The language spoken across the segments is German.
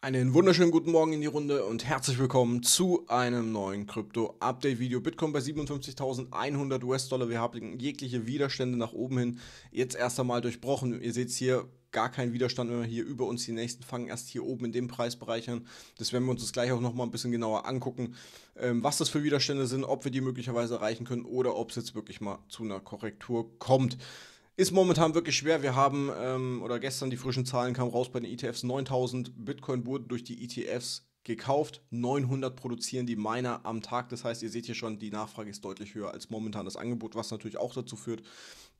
Einen wunderschönen guten Morgen in die Runde und herzlich willkommen zu einem neuen Krypto-Update-Video. Bitcoin bei 57.100 US-Dollar. Wir haben jegliche Widerstände nach oben hin jetzt erst einmal durchbrochen. Ihr seht es hier gar keinen Widerstand, wenn wir hier über uns die nächsten fangen, erst hier oben in dem Preisbereich an. Das werden wir uns jetzt gleich auch nochmal ein bisschen genauer angucken, ähm, was das für Widerstände sind, ob wir die möglicherweise erreichen können oder ob es jetzt wirklich mal zu einer Korrektur kommt. Ist momentan wirklich schwer. Wir haben, ähm, oder gestern die frischen Zahlen kamen raus bei den ETFs, 9000 Bitcoin wurden durch die ETFs gekauft, 900 produzieren die Miner am Tag. Das heißt, ihr seht hier schon, die Nachfrage ist deutlich höher als momentan das Angebot, was natürlich auch dazu führt,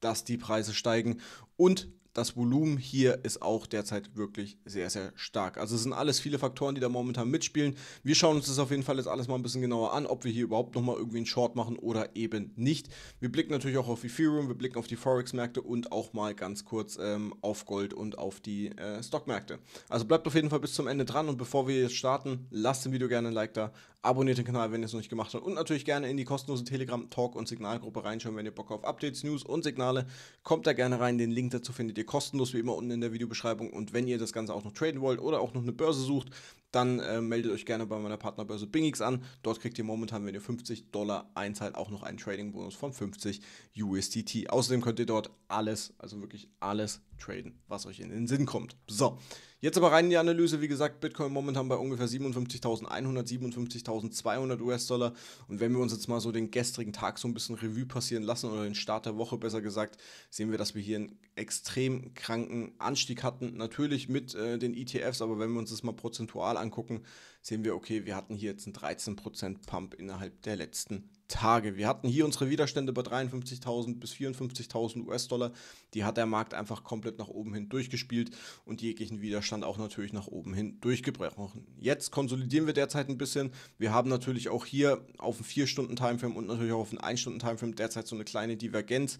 dass die Preise steigen. Und das Volumen hier ist auch derzeit wirklich sehr, sehr stark. Also es sind alles viele Faktoren, die da momentan mitspielen. Wir schauen uns das auf jeden Fall jetzt alles mal ein bisschen genauer an, ob wir hier überhaupt nochmal irgendwie einen Short machen oder eben nicht. Wir blicken natürlich auch auf Ethereum, wir blicken auf die Forex-Märkte und auch mal ganz kurz ähm, auf Gold und auf die äh, Stockmärkte. Also bleibt auf jeden Fall bis zum Ende dran und bevor wir jetzt starten, lasst dem Video gerne ein Like da, abonniert den Kanal, wenn ihr es noch nicht gemacht habt und natürlich gerne in die kostenlose Telegram-Talk- und Signalgruppe reinschauen, wenn ihr Bock auf Updates, News und Signale. Kommt da gerne rein, den Link dazu findet ihr kostenlos wie immer unten in der Videobeschreibung. Und wenn ihr das Ganze auch noch traden wollt oder auch noch eine Börse sucht, dann äh, meldet euch gerne bei meiner Partnerbörse Bingix an. Dort kriegt ihr momentan, wenn ihr 50 Dollar einzahlt, auch noch einen Trading-Bonus von 50 USDT. Außerdem könnt ihr dort alles, also wirklich alles traden, was euch in den Sinn kommt. So, Jetzt aber rein in die Analyse, wie gesagt, Bitcoin momentan bei ungefähr 57.100, 57.200 US-Dollar. Und wenn wir uns jetzt mal so den gestrigen Tag so ein bisschen Revue passieren lassen oder den Start der Woche besser gesagt, sehen wir, dass wir hier einen extrem kranken Anstieg hatten. Natürlich mit äh, den ETFs, aber wenn wir uns das mal prozentual angucken, sehen wir, okay, wir hatten hier jetzt einen 13% Pump innerhalb der letzten Tage. Wir hatten hier unsere Widerstände bei 53.000 bis 54.000 US-Dollar. Die hat der Markt einfach komplett nach oben hin durchgespielt und jeglichen Widerstand auch natürlich nach oben hin durchgebrochen. Jetzt konsolidieren wir derzeit ein bisschen. Wir haben natürlich auch hier auf dem 4-Stunden-Timeframe und natürlich auch auf dem 1-Stunden-Timeframe derzeit so eine kleine Divergenz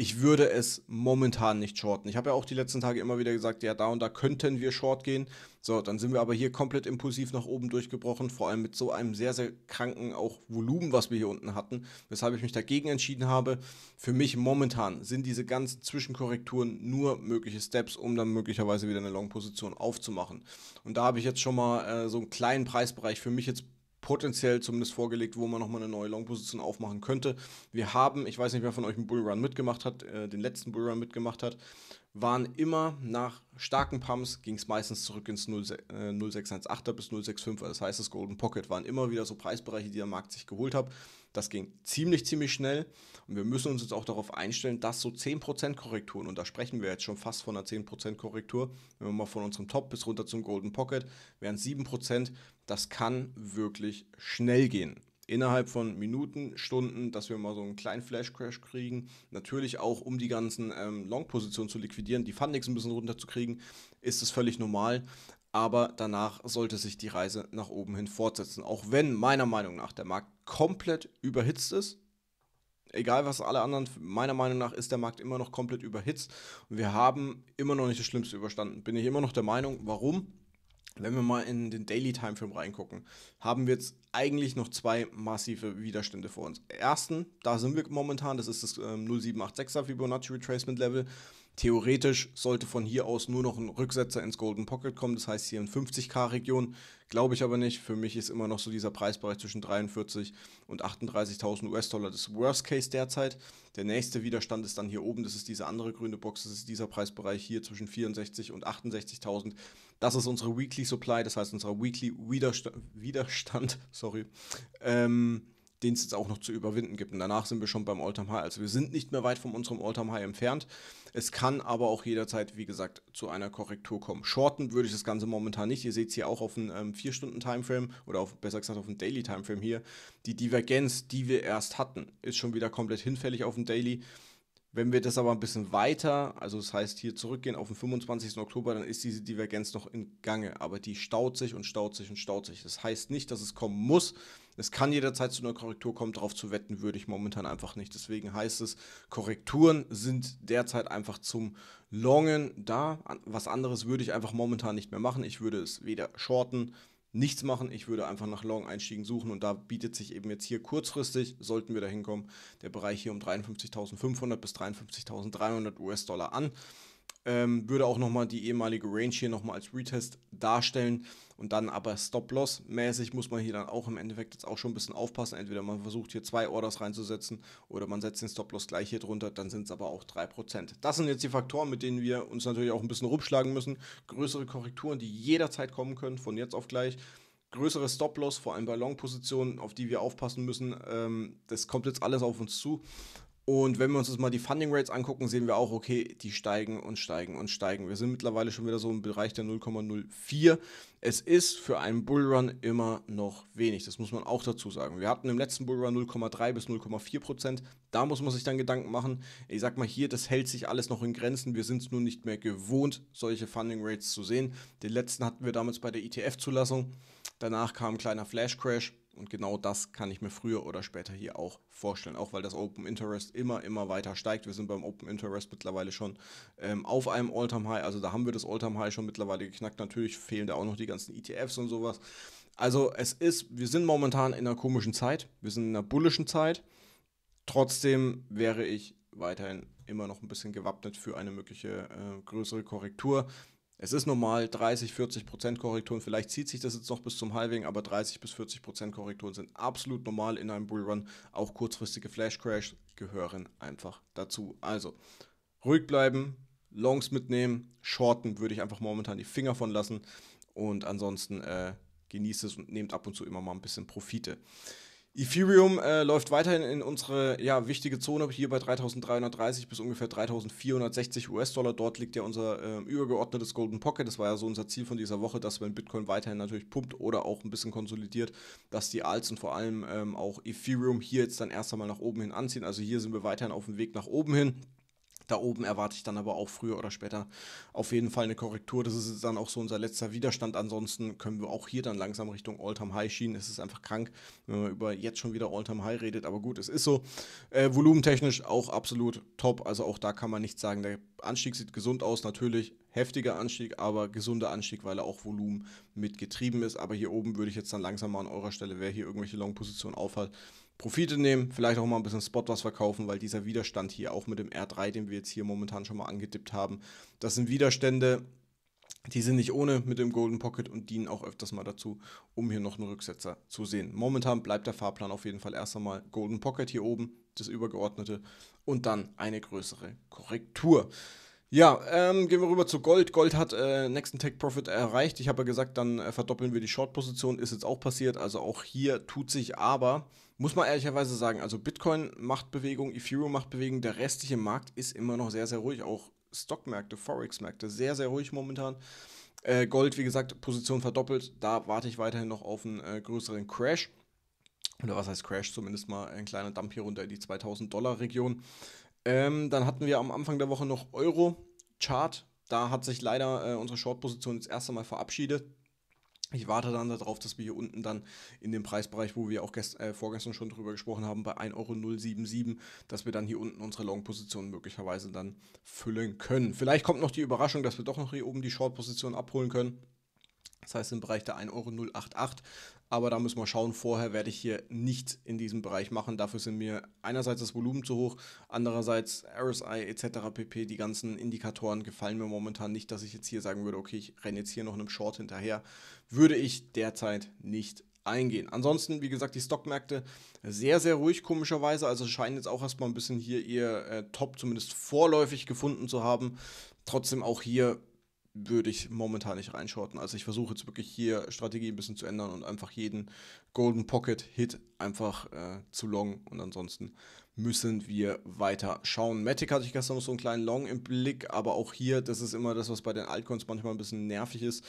ich würde es momentan nicht shorten. Ich habe ja auch die letzten Tage immer wieder gesagt, ja, da und da könnten wir short gehen. So, dann sind wir aber hier komplett impulsiv nach oben durchgebrochen, vor allem mit so einem sehr, sehr kranken auch Volumen, was wir hier unten hatten, weshalb ich mich dagegen entschieden habe. Für mich momentan sind diese ganzen Zwischenkorrekturen nur mögliche Steps, um dann möglicherweise wieder eine Long-Position aufzumachen. Und da habe ich jetzt schon mal äh, so einen kleinen Preisbereich für mich jetzt potenziell zumindest vorgelegt, wo man nochmal eine neue Long-Position aufmachen könnte. Wir haben, ich weiß nicht, wer von euch einen Bullrun mitgemacht hat, äh, den letzten Bullrun mitgemacht hat, waren immer nach starken Pumps, ging es meistens zurück ins 0, äh, 0618er bis 065er, das heißt das Golden Pocket, waren immer wieder so Preisbereiche, die der Markt sich geholt hat. Das ging ziemlich, ziemlich schnell. Und wir müssen uns jetzt auch darauf einstellen, dass so 10% Korrekturen, und da sprechen wir jetzt schon fast von einer 10% Korrektur, wenn wir mal von unserem Top bis runter zum Golden Pocket, wären 7%, das kann wirklich schnell gehen innerhalb von Minuten, Stunden, dass wir mal so einen kleinen Flash-Crash kriegen. Natürlich auch, um die ganzen ähm, Long-Positionen zu liquidieren, die Fundings ein bisschen runterzukriegen, ist es völlig normal aber danach sollte sich die Reise nach oben hin fortsetzen. Auch wenn meiner Meinung nach der Markt komplett überhitzt ist. Egal was alle anderen, meiner Meinung nach ist der Markt immer noch komplett überhitzt. Und wir haben immer noch nicht das Schlimmste überstanden. Bin ich immer noch der Meinung, warum? Wenn wir mal in den Daily Time Film reingucken, haben wir jetzt eigentlich noch zwei massive Widerstände vor uns. Ersten, da sind wir momentan, das ist das ähm, 0786er Fibonacci Retracement Level. Theoretisch sollte von hier aus nur noch ein Rücksetzer ins Golden Pocket kommen, das heißt hier in 50k-Region. Glaube ich aber nicht. Für mich ist immer noch so dieser Preisbereich zwischen 43 und 38.000 US-Dollar das Worst Case derzeit. Der nächste Widerstand ist dann hier oben, das ist diese andere grüne Box, das ist dieser Preisbereich hier zwischen 64 und 68.000. Das ist unsere Weekly Supply, das heißt unser Weekly Widersta Widerstand, sorry. Ähm, den es jetzt auch noch zu überwinden gibt. Und danach sind wir schon beim Alltime High. Also wir sind nicht mehr weit von unserem Alltime High entfernt. Es kann aber auch jederzeit, wie gesagt, zu einer Korrektur kommen. Shorten würde ich das Ganze momentan nicht. Ihr seht es hier auch auf einem ähm, 4-Stunden-Timeframe oder auf, besser gesagt auf einem Daily-Timeframe hier. Die Divergenz, die wir erst hatten, ist schon wieder komplett hinfällig auf dem Daily. Wenn wir das aber ein bisschen weiter, also das heißt hier zurückgehen auf den 25. Oktober, dann ist diese Divergenz noch in Gange, aber die staut sich und staut sich und staut sich. Das heißt nicht, dass es kommen muss. Es kann jederzeit zu einer Korrektur kommen, darauf zu wetten würde ich momentan einfach nicht. Deswegen heißt es, Korrekturen sind derzeit einfach zum Longen da. Was anderes würde ich einfach momentan nicht mehr machen. Ich würde es weder shorten nichts machen. Ich würde einfach nach Long-Einstiegen suchen und da bietet sich eben jetzt hier kurzfristig, sollten wir da hinkommen, der Bereich hier um 53.500 bis 53.300 US-Dollar an. Ähm, würde auch nochmal die ehemalige Range hier nochmal als Retest darstellen und dann aber Stop-Loss-mäßig muss man hier dann auch im Endeffekt jetzt auch schon ein bisschen aufpassen. Entweder man versucht hier zwei Orders reinzusetzen oder man setzt den Stop-Loss gleich hier drunter, dann sind es aber auch 3%. Das sind jetzt die Faktoren, mit denen wir uns natürlich auch ein bisschen rumschlagen müssen. Größere Korrekturen, die jederzeit kommen können, von jetzt auf gleich. Größere Stop-Loss, vor allem bei Long-Positionen, auf die wir aufpassen müssen. Ähm, das kommt jetzt alles auf uns zu. Und wenn wir uns jetzt mal die Funding Rates angucken, sehen wir auch, okay, die steigen und steigen und steigen. Wir sind mittlerweile schon wieder so im Bereich der 0,04. Es ist für einen Bullrun immer noch wenig. Das muss man auch dazu sagen. Wir hatten im letzten Bullrun 0,3 bis 0,4 Prozent. Da muss man sich dann Gedanken machen. Ich sag mal hier, das hält sich alles noch in Grenzen. Wir sind es nun nicht mehr gewohnt, solche Funding Rates zu sehen. Den letzten hatten wir damals bei der ETF-Zulassung. Danach kam ein kleiner Flash Crash. Und genau das kann ich mir früher oder später hier auch vorstellen, auch weil das Open Interest immer, immer weiter steigt. Wir sind beim Open Interest mittlerweile schon ähm, auf einem All-Time-High, also da haben wir das All-Time-High schon mittlerweile geknackt. Natürlich fehlen da auch noch die ganzen ETFs und sowas. Also es ist, wir sind momentan in einer komischen Zeit, wir sind in einer bullischen Zeit. Trotzdem wäre ich weiterhin immer noch ein bisschen gewappnet für eine mögliche äh, größere Korrektur. Es ist normal 30, 40 Prozent Korrekturen. Vielleicht zieht sich das jetzt noch bis zum Halving, aber 30 bis 40 Prozent Korrekturen sind absolut normal in einem Bullrun. Auch kurzfristige Flash Crash gehören einfach dazu. Also ruhig bleiben, Longs mitnehmen, Shorten würde ich einfach momentan die Finger von lassen und ansonsten äh, genießt es und nehmt ab und zu immer mal ein bisschen Profite. Ethereum äh, läuft weiterhin in unsere ja, wichtige Zone hier bei 3330 bis ungefähr 3460 US-Dollar. Dort liegt ja unser äh, übergeordnetes Golden Pocket. Das war ja so unser Ziel von dieser Woche, dass wenn Bitcoin weiterhin natürlich pumpt oder auch ein bisschen konsolidiert, dass die Alts und vor allem ähm, auch Ethereum hier jetzt dann erst einmal nach oben hin anziehen. Also hier sind wir weiterhin auf dem Weg nach oben hin. Da oben erwarte ich dann aber auch früher oder später auf jeden Fall eine Korrektur. Das ist dann auch so unser letzter Widerstand. Ansonsten können wir auch hier dann langsam Richtung all time High schienen. Es ist einfach krank, wenn man über jetzt schon wieder all time High redet. Aber gut, es ist so. Äh, volumentechnisch auch absolut top. Also auch da kann man nichts sagen. Der Anstieg sieht gesund aus. Natürlich heftiger Anstieg, aber gesunder Anstieg, weil er auch Volumen mitgetrieben ist. Aber hier oben würde ich jetzt dann langsam mal an eurer Stelle, wer hier irgendwelche Long-Positionen aufhat, Profite nehmen, vielleicht auch mal ein bisschen Spot was verkaufen, weil dieser Widerstand hier auch mit dem R3, den wir jetzt hier momentan schon mal angedippt haben, das sind Widerstände, die sind nicht ohne mit dem Golden Pocket und dienen auch öfters mal dazu, um hier noch einen Rücksetzer zu sehen. Momentan bleibt der Fahrplan auf jeden Fall erst einmal Golden Pocket hier oben, das übergeordnete, und dann eine größere Korrektur. Ja, ähm, gehen wir rüber zu Gold. Gold hat äh, nächsten Take Profit erreicht. Ich habe ja gesagt, dann äh, verdoppeln wir die Short-Position. Ist jetzt auch passiert. Also auch hier tut sich aber muss man ehrlicherweise sagen, also Bitcoin macht Bewegung, Ethereum macht Bewegung, der restliche Markt ist immer noch sehr, sehr ruhig. Auch Stockmärkte, Forex-Märkte, sehr, sehr ruhig momentan. Äh, Gold, wie gesagt, Position verdoppelt. Da warte ich weiterhin noch auf einen äh, größeren Crash. Oder was heißt Crash? Zumindest mal ein kleiner Dump hier runter in die 2000-Dollar-Region. Ähm, dann hatten wir am Anfang der Woche noch Euro-Chart. Da hat sich leider äh, unsere Short-Position das erste Mal verabschiedet. Ich warte dann darauf, dass wir hier unten dann in dem Preisbereich, wo wir auch gest, äh, vorgestern schon drüber gesprochen haben, bei 1,077 Euro, dass wir dann hier unten unsere Long-Position möglicherweise dann füllen können. Vielleicht kommt noch die Überraschung, dass wir doch noch hier oben die Short-Position abholen können. Das heißt im Bereich der 1,088 Euro. Aber da müssen wir schauen, vorher werde ich hier nichts in diesem Bereich machen. Dafür sind mir einerseits das Volumen zu hoch, andererseits RSI etc. pp. Die ganzen Indikatoren gefallen mir momentan nicht, dass ich jetzt hier sagen würde, okay, ich renne jetzt hier noch einem Short hinterher. Würde ich derzeit nicht eingehen. Ansonsten, wie gesagt, die Stockmärkte sehr, sehr ruhig, komischerweise. Also scheinen jetzt auch erstmal ein bisschen hier ihr äh, Top zumindest vorläufig gefunden zu haben. Trotzdem auch hier würde ich momentan nicht reinschorten. Also ich versuche jetzt wirklich hier Strategie ein bisschen zu ändern und einfach jeden Golden Pocket Hit einfach äh, zu long. Und ansonsten müssen wir weiter schauen. Matic hatte ich gestern noch so einen kleinen Long im Blick, aber auch hier, das ist immer das, was bei den Altcoins manchmal ein bisschen nervig ist.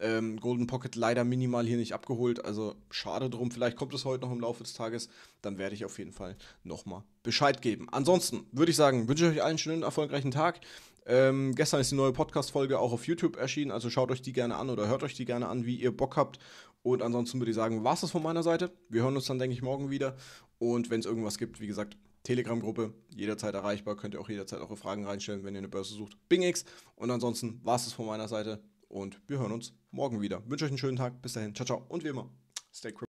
Ähm, Golden Pocket leider minimal hier nicht abgeholt, also schade drum. Vielleicht kommt es heute noch im Laufe des Tages, dann werde ich auf jeden Fall nochmal Bescheid geben. Ansonsten würde ich sagen, wünsche ich euch allen einen schönen, erfolgreichen Tag. Ähm, gestern ist die neue Podcast-Folge auch auf YouTube erschienen, also schaut euch die gerne an oder hört euch die gerne an, wie ihr Bock habt. Und ansonsten würde ich sagen, war es das von meiner Seite. Wir hören uns dann, denke ich, morgen wieder. Und wenn es irgendwas gibt, wie gesagt, Telegram-Gruppe, jederzeit erreichbar, könnt ihr auch jederzeit eure Fragen reinstellen, wenn ihr eine Börse sucht. BingX. Und ansonsten war es das von meiner Seite und wir hören uns morgen wieder. wünsche euch einen schönen Tag. Bis dahin. Ciao, ciao. Und wie immer, stay crypto.